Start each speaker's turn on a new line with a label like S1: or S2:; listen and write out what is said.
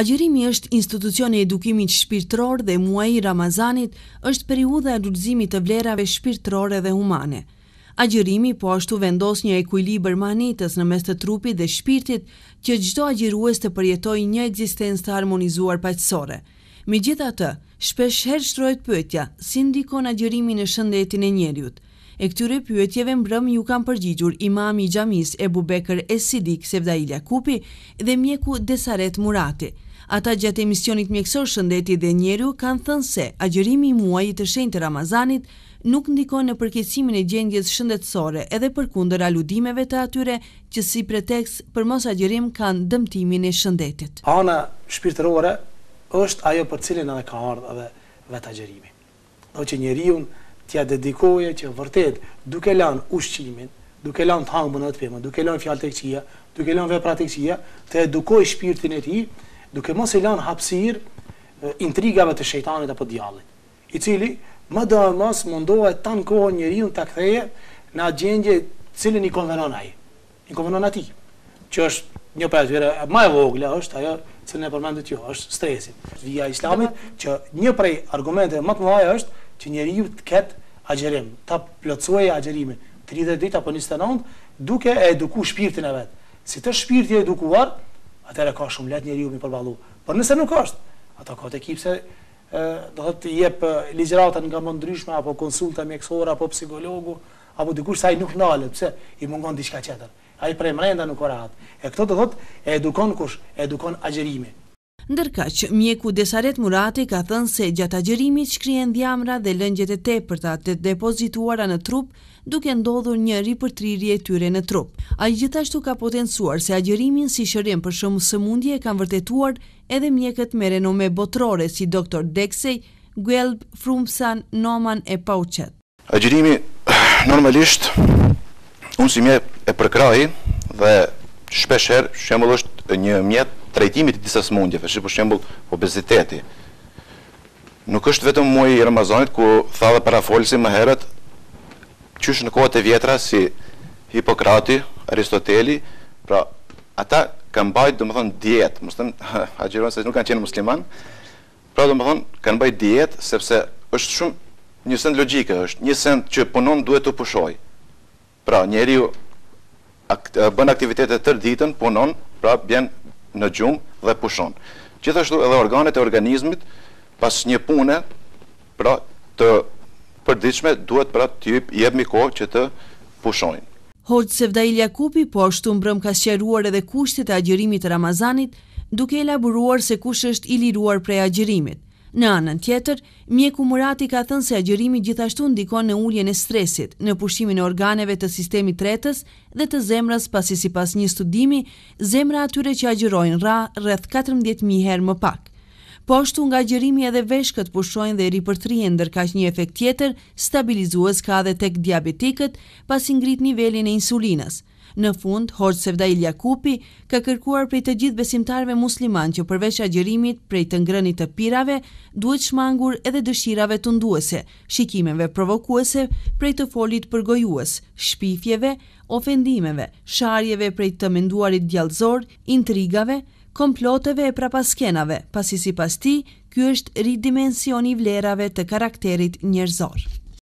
S1: Agjerimi është institucion e edukimit shpirtëror dhe muaji Ramazanit është periudha e lulëzimit të vlerave shpirtërore dhe humane. Agjerimi po ashtu vendos një ekuilibër manitës në mes të trupit dhe shpirtit që gjdo agjerues të përjetoj një egzistens të harmonizuar paqësore. Mi gjitha të, shpesh herë shtrojt pëtja, si ndikon agjerimi në shëndetin e njeriut. E këtyre pyetjeve mbrëm ju kam përgjigjur imami i xhamis Ebu Bekër sidik Sevdailja Kupi dhe mjeku Desaret Murati. Ata gjatë emisionit mjekësor shëndetit dhe njeru kanë thënë se agjerimi i muajit të shenjtë Ramazanit nuk ndikon në përkesimin e gjendjes shëndetsore edhe për kunder aludimeve të atyre që si pretekst për mos agjerim kanë dëmtimin e shëndetit. Ana
S2: shpirtërore është ajo për cilin edhe ka ardhë dhe vetë agjerimi. Do që njeri unë tja dedikoje që vërtet duke lanë ushqimin, duke lanë të hangë më në të pëmë, duke lanë fjallë të këqia, duke lanë vepra të këqia, të edukoj shpirtin e ti, duke mos i lan hapësir intrigave të shejtanit apo djallit, i cili më do mos mundohet tan kohë njeriu ta ktheje në atë gjendje cilën i konvenon ai. I konvenon atij, që është një pasojë më e vogla është ajo që ne përmendët ju, është stresi. Via islamit që një prej argumenteve më të mëdha është që njeriu të ketë agjerim, ta plotësoj agjerimin 30 ditë apo 29 duke e edukuar shpirtin e vet. Si të shpirti i edukuar, atëra ka shumë lehtë njeriu mi përballu. Por nëse nuk është, ato ka të pse ë do të jep ligjëratën nga më ndryshme apo konsulta mjekësore apo psikologu apo dikush sa i nuk nalë, pse i mungon diçka tjetër. Ai premrenda nuk ora E këto do thotë e edukon kush? edukon agjerimi
S1: ndërka që mjeku Desaret Murati ka thënë se gjatë agjerimit shkrien dhjamra dhe lëngjet e tepërta të depozituara në trup, duke ndodhur një ripërtrirje tyre në trup. A i gjithashtu ka potensuar se agjerimin si shërim për shumë së mundje e kanë vërtetuar edhe mjekët me renome botrore si doktor Deksej, Gjelb, Frumpsan, Noman e Pauqet.
S3: Agjerimi normalisht, unë si mje e përkraji dhe shpesher, shemëll është një mjetë trajtimit të disa smundjeve, si për shembull obeziteti. Nuk është vetëm muaj i Ramazanit, ku tha dhe më herët, që është në kohët e vjetra, si Hipokrati, Aristoteli, pra ata kanë bajt, dhe më thonë, dietë, më stëmë, a se nuk kanë qenë musliman, pra dhe më thonë, kanë bajt dietë, sepse është shumë një send logike, është një send që punon duhet të pushoj. Pra njeri ju bën aktivitetet tërë ditën, punon, pra bjen në gjumë dhe pushon. Gjithashtu edhe organet e organizmit pas një pune pra të përdiqme duhet pra të jip jep miko që të pushojnë.
S1: Hoqë Sevdail Kupi, po ashtu mbrëm ka shqeruar edhe kushtet e agjërimit Ramazanit, duke elaboruar se kush është i liruar prej agjërimit. Në anën tjetër, mjeku Murati ka thënë se agjërimi gjithashtu ndikon në ulljen e stresit, në pushimin e organeve të sistemi tretës dhe të zemrës pasi si pas një studimi, zemrë atyre që agjërojnë ra rrëth 14.000 herë më pak. Po ashtu nga agjërimi edhe veshkët pushojnë dhe ripërtrien dërka që një efekt tjetër, stabilizuës ka dhe tek diabetikët pasi ngrit nivelin e insulinës. Në fund, Hoxh Sevdail Jakupi ka kërkuar prej të gjithë besimtarve musliman që përveç agjërimit prej të ngrënit të pirave, duhet shmangur edhe dëshirave të nduese, shikimeve provokuese prej të folit përgojues, shpifjeve, ofendimeve, sharjeve prej të menduarit djallëzor, intrigave, komploteve e prapaskenave, pasi si pas ti, kjo është ridimensioni vlerave të karakterit njerëzor.